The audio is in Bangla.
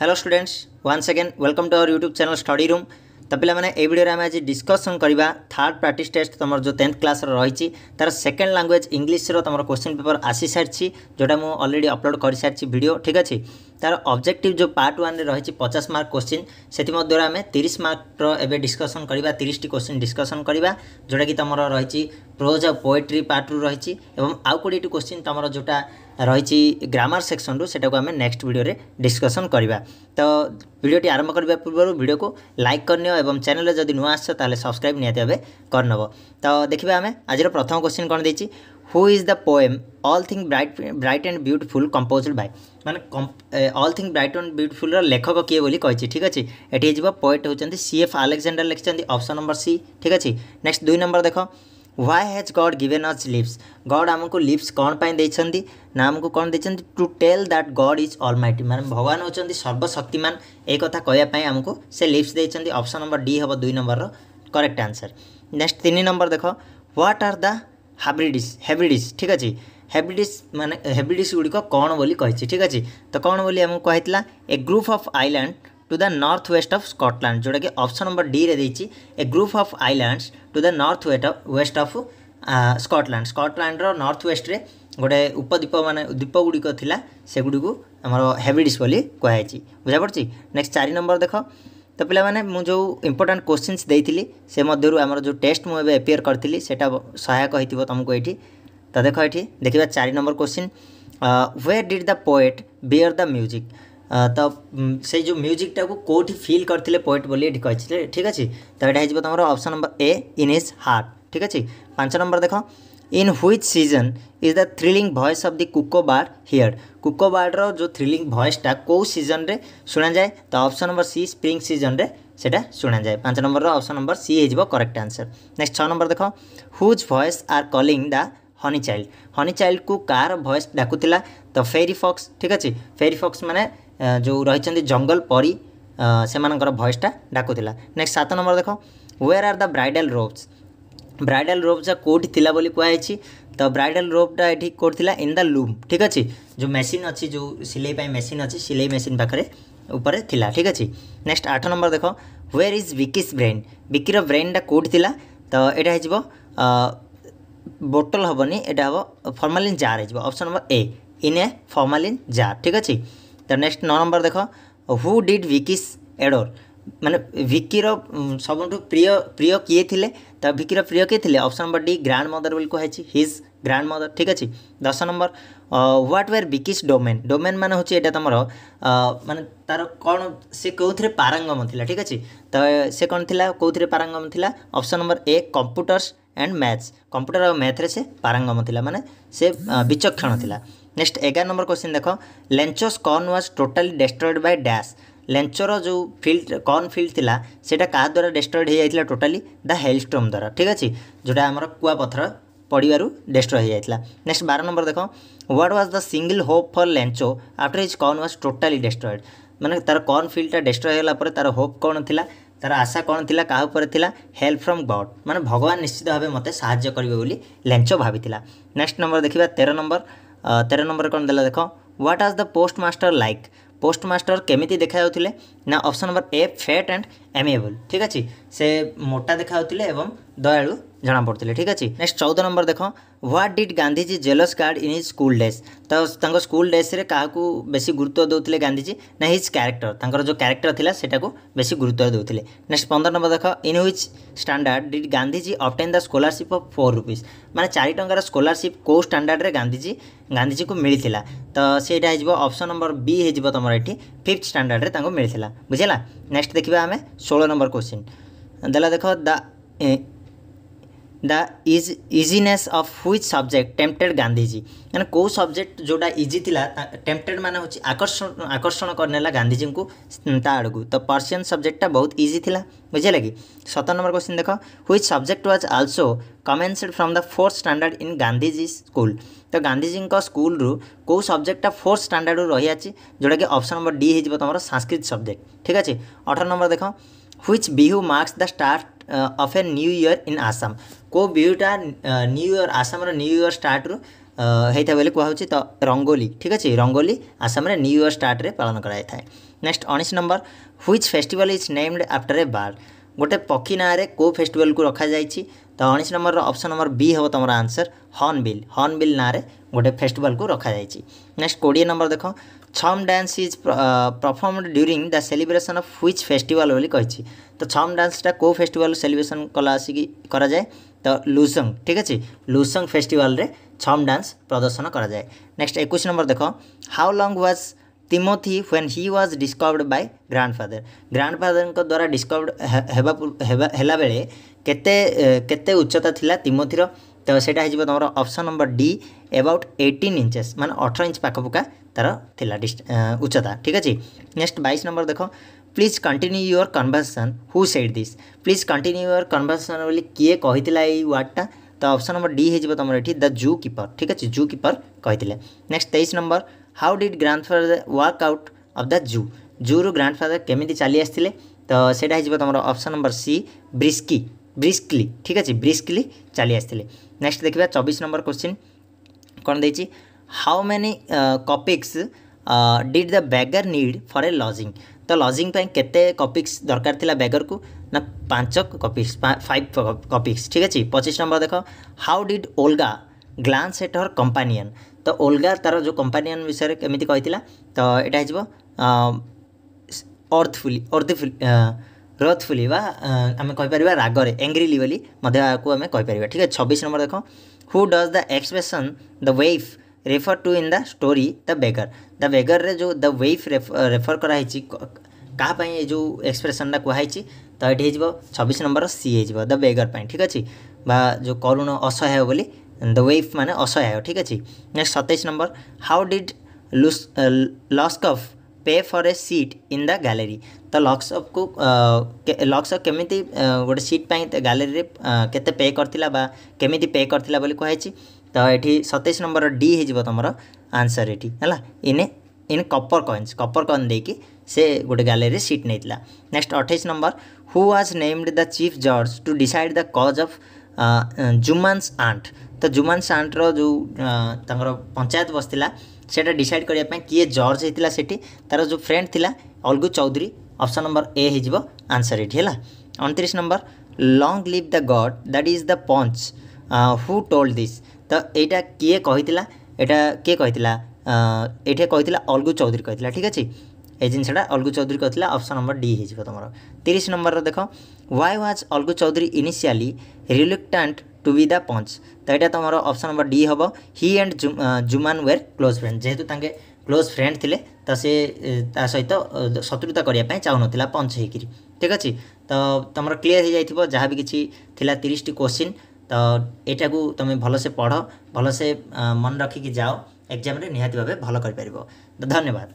hello students once again welcome to our YouTube channel study room ତ ପିଲାମାନେ ଏଇ ଭିଡ଼ିଓରେ ଆମେ ଆଜି ଡିସ୍କସନ୍ କରିବା ଥାର୍ଡ଼ ପ୍ରାକ୍ଟିସ୍ ଟେଷ୍ଟ ତୁମର ଯେଉଁ ଟେନ୍ଥ କ୍ଲାସ୍ର ରହିଛି ତା'ର ସେକେଣ୍ଡ ଲାଙ୍ଗୁଏଜ୍ ଇଂଲିଶର ତୁମର କ୍ୱେଶ୍ଚିନ୍ ପେପର୍ ଆସିସାରିଛି ଯେଉଁଟା ମୁଁ ଅଲରେଡ଼ି ଅପଲୋଡ଼ କରିସାରିଛି ଭିଡ଼ିଓ ଠିକ୍ ଅଛି ତା'ର ଅବଜେକ୍ଟିଭ୍ ଯେଉଁ ପାର୍ଟ ୱାନ୍ରେ ରହିଛି ପଚାଶ ମାର୍କ କ୍ୱେଶ୍ଚିନ୍ ସେଥିମଧ୍ୟରୁ ଆମେ ତିରିଶ ମାର୍କର ଏବେ ଡିସ୍କସନ୍ କରିବା ତିରିଶଟି କ୍ୱେଶ୍ଚିନ୍ ଡିସ୍କସନ୍ କରିବା ଯେଉଁଟାକି ତୁମର ରହିଛି ପ୍ରୋଜ୍ ଆଉ ପୋଏଟ୍ରି ପାର୍ଟରୁ ରହିଛି ଏବଂ ଆଉ କୋଡ଼ିଏଟି କ୍ୱେଶ୍ଚିନ୍ ତୁମର ଯେଉଁଟା ରହିଛି ଗ୍ରାମାର ସେକ୍ସନରୁ ସେଟାକୁ ଆମେ ନେକ୍ସଟ ଭିଡ଼ିଓରେ ଡିସ୍କସନ୍ କରିବା ତ ଭିଡ଼ିଓଟି ଆରମ୍ଭ କରିବା ପୂର୍ବରୁ ଭିଡ଼ିଓକୁ ଲାଇକ୍ କରିନିଅ ଏବଂ ଚ୍ୟାନେଲରେ ଯଦି ନୂଆ ଆସିଛ ତାହେଲେ ସବସ୍କ୍ରାଇବ୍ ନିହାତି ଭାବେ କରିନେବ ତ ଦେଖିବା ଆମେ ଆଜିର ପ୍ରଥମ କ୍ୱେଶ୍ଚିନ୍ କ'ଣ ଦେଇଛି who is the poem all thing bright bright and beautiful composed by ମାନେ ଅଲ୍ ଥିଙ୍ଗ ବ୍ରାଇଟ୍ ଆଣ୍ଡ ବିୟୁଟିଫୁଲ୍ର ଲେଖକ କିଏ ବୋଲି କହିଛି ଠିକ୍ ଅଛି ଏଠି ହେଇଯିବ ପୋଏଟ୍ ହେଉଛନ୍ତି ସି ଏଫ୍ ଆଲେକ୍ଜାଣ୍ଡର ଲେଖିଛନ୍ତି ଅପସନ୍ ନମ୍ବର ସି ଠିକ୍ ଅଛି ନେକ୍ସଟ ଦୁଇ ନମ୍ବର ଦେଖ why has God given us lips God ଆମକୁ ଲିପ୍ସ କ'ଣ ପାଇଁ ଦେଇଛନ୍ତି ନା ଆମକୁ କ'ଣ ଦେଇଛନ୍ତି to tell that God is almighty ମାନେ ଭଗବାନ ହେଉଛନ୍ତି ସର୍ବଶକ୍ତିମାନ ଏଇ କଥା କହିବା ପାଇଁ ଆମକୁ ସେ ଲିପ୍ସ ଦେଇଛନ୍ତି ଅପସନ୍ ନମ୍ବର ଡି ହେବ ଦୁଇ ନମ୍ବରର କରେକ୍ଟ ଆନ୍ସର୍ ନେକ୍ସଟ ତିନି ନମ୍ବର ଦେଖ what are the Hebrides Hebrides ଠିକ୍ ଅଛି ହେବିଡ଼ିସ୍ ମାନେ ହେବିଡ଼ିସ୍ ଗୁଡ଼ିକ କ'ଣ ବୋଲି କହିଛି ଠିକ୍ ଅଛି ତ କ'ଣ ବୋଲି ଆମକୁ କହିଥିଲା a group of island to the northwest of Scotland जोटा कि ऑप्शन नंबर डी रे देछि a group of islands to the north west of Scotland Scotland रो नॉर्थ वेस्ट रे ଗୋଟେ ଉପଦ୍ୱୀପ ମାନେ ଦ୍ୱୀପ ଗୁଡ଼ିକ ଥିଲା ସେଗୁଡ଼ିକୁ ଆମର ହେବିଡ଼ିସ୍ ବୋଲି କୁହାଯାଇଛି ବୁଝାପଡ଼ୁଛି ନେକ୍ସଟ ଚାରି ନମ୍ବର ଦେଖ ତ ପିଲାମାନେ ମୁଁ ଯେଉଁ ଇମ୍ପୋର୍ଟାଣ୍ଟ କୋଶ୍ଚିନ୍ସ ଦେଇଥିଲି ସେ ମଧ୍ୟରୁ ଆମର ଯେଉଁ ଟେଷ୍ଟ ମୁଁ ଏବେ ଏପିୟର କରିଥିଲି ସେଇଟା ସହାୟକ ହୋଇଥିବ ତୁମକୁ ଏଇଠି ତ ଦେଖ ଏଠି ଦେଖିବା ଚାରି number question where did the poet hear the music ତ ସେଇ ଯେଉଁ ମ୍ୟୁଜିକ୍ଟାକୁ କେଉଁଠି ଫିଲ୍ କରିଥିଲେ ପୋଏଟ୍ ବୋଲି ଏଠି କହିଥିଲେ ଠିକ୍ ଅଛି ତ ଏଇଟା ହେଇଯିବ ତୁମର option number A in his heart ଠିକ୍ ଅଛି ପାଞ୍ଚ ନମ୍ବର ଦେଖ in which season is the thrilling voice of the cuckoo bird hear cuckoo ବାର୍ଡ଼ର ଯେଉଁ ଥ୍ରିଲିଂ ଭଏସ୍ଟା କେଉଁ ସିଜନ୍ରେ ଶୁଣାଯାଏ ତ ଅପସନ୍ ନମ୍ବର ସି ସ୍ପ୍ରିଙ୍ଗ ସିଜନ୍ରେ ସେଇଟା ଶୁଣାଯାଏ ପାଞ୍ଚ ନମ୍ବରର ଅପସନ୍ ନମ୍ବର ସି ହେଇଯିବ କରେକ୍ଟ ଆନ୍ସର୍ ନେକ୍ସଟ ଛଅ ନମ୍ବର ଦେଖ whose voice are calling the honey child honey ଚାଇଲ୍ଡକୁ କାହାର ଭଏସ୍ ଡାକୁଥିଲା ତ ଫେରି ଫକ୍ସ ଠିକ୍ ଅଛି ଫେରି ଫକ୍ସ ମାନେ जो ରହିଛନ୍ତି ଜଙ୍ଗଲ ପରି ସେମାନଙ୍କର ଭଏସ୍ଟା ଡାକୁଥିଲା ନେକ୍ସଟ ସାତ ନମ୍ବର ଦେଖ where are the bridal robes bridal ରୋପ୍ଟା କେଉଁଠି ଥିଲା ବୋଲି କୁହାଯାଇଛି ତ ବ୍ରାଇଡ଼ାଲ ରୋପ୍ଟା ଏଠି କେଉଁଠି ଥିଲା ଇନ୍ ଦ ଲୁମ୍ ଠିକ୍ ଅଛି ଯେଉଁ ମେସିନ୍ ଅଛି ଯେଉଁ ସିଲେଇ ପାଇଁ ମେସିନ୍ ଅଛି ସିଲେଇ ମେସିନ୍ ପାଖରେ ଉପରେ ଥିଲା ଠିକ୍ ଅଛି ନେକ୍ସଟ ଆଠ ନମ୍ବର ଦେଖ ୱେର୍ ଇଜ୍ ବିକିସ୍ ବ୍ରେନ୍ ବିକିର ବ୍ରେନ୍ଟା କେଉଁଠି ଥିଲା ତ ଏଇଟା ହେଇଯିବ ବୋଟଲ ହେବନି ଏଇଟା ହେବ ଫର୍ମାଲିନ୍ ଜାର୍ ହେଇଯିବ option number A in a formalin jar ଠିକ୍ ଅଛି ତାର ନେକ୍ସଟ ନଅ ନମ୍ବର ଦେଖ ହୁ ଡିଡ୍ ଭିକିସ୍ ଏଡ଼ର ମାନେ ଭିକିର ସବୁଠୁ ପ୍ରିୟ ପ୍ରିୟ କିଏ ଥିଲେ ତା ଭିକିର ପ୍ରିୟ କିଏ ଥିଲେ option number D grandmother ବୋଲି କୁହାଯାଇଛି ହିଜ୍ ଗ୍ରାଣ୍ଡ ମଦର ଠିକ୍ ଅଛି ଦଶ number what were Vicky's domain domain ମାନେ ହେଉଛି ଏଇଟା ତୁମର ମାନେ ତାର କ'ଣ ସେ କେଉଁଥିରେ ପାରଙ୍ଗମ ଥିଲା ଠିକ୍ ଅଛି ତ ସେ କ'ଣ ଥିଲା କେଉଁଥିରେ ପାରଙ୍ଗମ ଥିଲା option number A computers and maths computer ଆଉ ମ୍ୟାଥ୍ରେ ସେ ପାରଙ୍ଗମ ଥିଲା ମାନେ ସେ ବିଚକ୍ଷଣ ଥିଲା নেক্সট এগারো নম্বর কোশ্চিন দেখ Lencho's corn was totally destroyed by dash ଲେଞ୍ଚର ଯେଉଁ ଫିଲ୍ଡ କର୍ନ ଫିଲ୍ଡ ଥିଲା ସେଇଟା କାହା ଦ୍ୱାରା ଡେଷ୍ଟ୍ରଏଡ଼୍ ହୋଇଯାଇଥିଲା ଟୋଟାଲି ଦ ହେଲ୍ଷ୍ଟୋମ୍ ଦ୍ୱାରା ଠିକ୍ ଅଛି ଯେଉଁଟା ଆମର କୁଆପଥର ପଡ଼ିବାରୁ ଡେଷ୍ଟ୍ରୟ ହୋଇଯାଇଥିଲା ନେକ୍ସଟ ବାର ନମ୍ବର ଦେଖ what was the single hope for Lencho after his corn was totally destroyed ମାନେ ତା'ର କର୍ନ ଫିଲ୍ଡଟା ଡେଷ୍ଟ୍ରୟ ହେଲା ପରେ ତା'ର ହୋପ୍ କ'ଣ ଥିଲା ତା'ର ଆଶା କ'ଣ ଥିଲା କାହା ଉପରେ ଥିଲା ହେଲ୍ପ ଫ୍ରମ୍ ଗଡ଼୍ ମାନେ ଭଗବାନ ନିଶ୍ଚିତ ଭାବେ ମୋତେ ସାହାଯ୍ୟ କରିବେ ବୋଲି ଲେଞ୍ଚ ଭାବିଥିଲା ନେକ୍ସଟ ନମ୍ବର ଦେଖିବା ତେର ନମ୍ବର ତେର ନମ୍ବର କ'ଣ ଦେଲା ଦେଖ what was the postmaster like postmaster কেমিতি দেখা যাওয়া না option number A fat and amiable ঠিক আছে সে মোটা দেখা যাওয়া এবং দয়ালু জনা পড়ুলে ঠিক আছে নেক্সট চৌদ নম্বর দেখ what did Gandhiji jealously guard in his school days তো তাঙ্ক স্কুল ডেজরে কাহাকু বেশি গুরুত্ব দেউলে গান্ধীজি না হিজ ক্যারেক্টর তাঙ্কর যে ক্যারেক্টর লা সেটাকু বেশি গুরুত্ব দেউলে নেক্সট পনেরো নম্বর দেখ in which standard did Gandhiji obtain the scholarship of four rupees মানে চারি টঙ্কার স্কলারশিপ কেউ স্ট্যান্ডার্ডরে গান্ধীজি গান্ধীজিকে মিলিলা তো সেইটা হয়ে অপশন নম্বর বি হয়ে তোমার এটি ফিফ্থ স্ট্যান্ডার্ডে তাঙ্কু মিলিলা বুঝলা নেক্সট দেখিবা আমি ষোল নম্বর কোশ্চিন দেলা দেখ the the is easiness of which subject tempted Gandhiji ମାନେ କେଉଁ ସବଜେକ୍ଟ ଯେଉଁଟା ଇଜି ଥିଲା ଟେମ୍ପଟେଡ୍ ମାନେ ହେଉଛି ଆକର୍ଷଣ ଆକର୍ଷଣ କରିନେଲା ଗାନ୍ଧିଜୀଙ୍କୁ ତା ଆଡ଼କୁ ତ ପର୍ସିଆନ୍ ସବଜେକ୍ଟଟା ବହୁତ ଇଜି ଥିଲା ବୁଝିଲା କି ସତର ନମ୍ବର କ୍ୱେଶ୍ଚିନ୍ ଦେଖ which subject was also commenced from the fourth standard in Gandhiji school ତ ଗାନ୍ଧିଜୀଙ୍କ ସ୍କୁଲରୁ କେଉଁ ସବଜେକ୍ଟଟା ଫୋର୍ଥ ଷ୍ଟାଣ୍ଡାର୍ଡ଼ରୁ ରହିଅଛି ଯେଉଁଟାକି ଅପସନ୍ ନମ୍ବର ଡି ହେଇଯିବ ତୁମର ସାଂସ୍କ୍ରିଟ ସବଜେକ୍ଟ ଠିକ୍ ଅଛି ଅଠର ନମ୍ବର ଦେଖ which Bihu marks the start of a new year in Assam କେଉଁ ଭିୟୁଟା ନ୍ୟୁ ଇୟର୍ ଆସାମର ନ୍ୟୁ ଇୟର୍ ଷ୍ଟାର୍ଟରୁ ହେଇଥାଏ ବୋଲି କୁହାହେଉଛି ତ ରଙ୍ଗୋଲି ଠିକ୍ ଅଛି ରଙ୍ଗୋଲି ଆସାମରେ ନ୍ୟୁ ଇୟର୍ ଷ୍ଟାର୍ଟରେ ପାଳନ କରାଯାଇଥାଏ ନେକ୍ସଟ ଉଣେଇଶ number which festival is named after a bird ଗୋଟେ ପକ୍ଷୀ ନାଁରେ କେଉଁ ଫେଷ୍ଟିଭାଲ୍କୁ ରଖାଯାଇଛି ତ ଉଣେଇଶ ନମ୍ବରର ଅପସନ୍ ନମ୍ବର ବି ହେବ ତୁମର ଆନ୍ସର୍ ହର୍ଣ୍ଣବିଲ୍ ହର୍ଣ୍ଣବିଲ୍ ନାଁରେ ଗୋଟେ ଫେଷ୍ଟିଭାଲ୍କୁ ରଖାଯାଇଛି ନେକ୍ସଟ କୋଡ଼ିଏ ନମ୍ବର ଦେଖ Chham dance is performed during the celebration of which festival ବୋଲି କହିଛି ତ ଛମ୍ ଡ୍ୟାନ୍ସଟା କେଉଁ ଫେଷ୍ଟିଭାଲ୍ ସେଲିବ୍ରେସନ୍ କଲା ଆସିକି କରାଯାଏ ତ ଲୁସଙ୍ଗ ଠିକ୍ ଅଛି ଲୁସଙ୍ଗ ଫେଷ୍ଟିଭାଲରେ ଛମ୍ ଡ୍ୟାନ୍ସ ପ୍ରଦର୍ଶନ କରାଯାଏ ନେକ୍ସଟ ଏକୋଇଶ ନମ୍ବର ଦେଖ how long was Timothy when he was discovered by grandfather ଗ୍ରାଣ୍ଡ ଫାଦରଙ୍କ ଦ୍ୱାରା ଡିସ୍କଭର୍ଡ଼ ହେବା ହେଲା ବେଳେ କେତେ କେତେ ଉଚ୍ଚତା ଥିଲା ତିମୋଥିର ତ ସେଇଟା ହେଇଯିବ ତୁମର option number D about eighteen inches ମାନେ ଅଠର ଇଞ୍ଚ ପାଖାପାଖା ତା'ର ଥିଲା ଉଚ୍ଚତା ଠିକ୍ ଅଛି ନେକ୍ସଟ ବାଇଶ ନମ୍ବର ଦେଖ please continue your conversation who said this please continue your conversation किए कही वार्डटा तो अप्सन नंबर डी हो तुम ये द जू किपर ठीक अच्छे जू किपर कही नेक्स्ट तेईस number how did grandfather work out of the zoo zoo रु ग्रांडफादर केमी चली आसते तो सहीटा हो तुम अप्सन नंबर सी ब्रिस्की ब्रिस्कली ठीक अच्छे ब्रिस्कली चली आसते नेक्स्ट देखा चौबीस नंबर क्वेश्चन कौन दे how many kopecks did the beggar need for a lodging ତ ଲଜିଂ ପାଇଁ କେତେ କପିକ୍ସ ଦରକାର ଥିଲା ବ୍ୟାଗରକୁ ନା ପାଞ୍ଚ କପିକ୍ସ ଫାଇଭ୍ କପିକ୍ସ ଠିକ୍ ଅଛି ପଚିଶ ନମ୍ବର ଦେଖ how did Olga glance at her companion ତ ଓଲଗା ତା'ର ଯେଉଁ କମ୍ପାନିୟନ୍ ବିଷୟରେ କେମିତି କହିଥିଲା ତ ଏଇଟା ହେଇଯିବ ଅର୍ଥଫୁଲି ଅର୍ଥଫୁଲି ରଥଫୁଲି ବା ଆମେ କହିପାରିବା ରାଗରେ ଏଙ୍ଗ୍ରିଲି ବୋଲି ମଧ୍ୟ ଏହାକୁ ଆମେ କହିପାରିବା ଠିକ୍ ଅଛି ଛବିଶ ନମ୍ବର ଦେଖ who does the expression the wave refer to in the story the beggar the beggar रे जो द वेफ रेफर कराई कापी जो एक्सप्रेसन टा कहुई तो ये हो छबिश नंबर सी हो द बेगर पर ठीक अच्छे बा जो करुण असहाय द वेफ मैंने असहाय ठीक अच्छे नेक्स्ट सतैश नंबर हाउ डिड लुस् Lushkoff pay for a seat in the gallery तो लक्सअप को लक्सअप uh, केमी uh, गोटे सीट पर गैलरी केते पे करते केमी पे करा कहुई तो ये सतैस नंबर डी हो तुम आंसर एटी है इन इन कपर कॉन्स कपर कॉन दे कि से गोटे गैलेरी सीट नहीं नेक्स्ट अठाई number who was named the chief जज to decide the case of Jumman's aunt तो जुमान्स आंट्र जो पंचायत बसला से डिसाइड करने किए जज होता सेठी तार जो फ्रेंड थी Algu Chaudhary option number A हो आंसर एटी है अंतरीश number long live the God that is the panch who told this ତ ଏଇଟା କିଏ କହିଥିଲା ଏଇଟା କିଏ କହିଥିଲା ଏଇଠି କହିଥିଲା ଅଲଗୁ ଚୌଧୁରୀ କହିଥିଲା ଠିକ୍ ଅଛି এই জিনিসটা অলগু চৌধুরী কথা অপশন নম্বর ডি হয়ে তোমার তিরিশ নম্বর দেখ why was Algu Chaudhary initially reluctant to be the panch তো এটা তোমার অপশন নম্বর ডি হব he and Jumman were close friend যেহেতু তাকে ক্লোজ ফ্রেন্ড লে তো সে তা সহিত শত্রুতা করা চাহুনলা পঞ্চ হইকি ঠিক আছে তো তোমার ক্লিয়ার হয়ে যাই যা বি কিছু লা তিরিশটি কোশ্চিন ତ ଏଇଟାକୁ ତୁମେ ଭଲସେ ପଢ଼ ଭଲସେ ମନେ ରଖିକି ଯାଅ ଏକ୍ଜାମ୍ରେ ନିହାତି ଭାବେ ଭଲ କରିପାରିବ ଧନ୍ୟବାଦ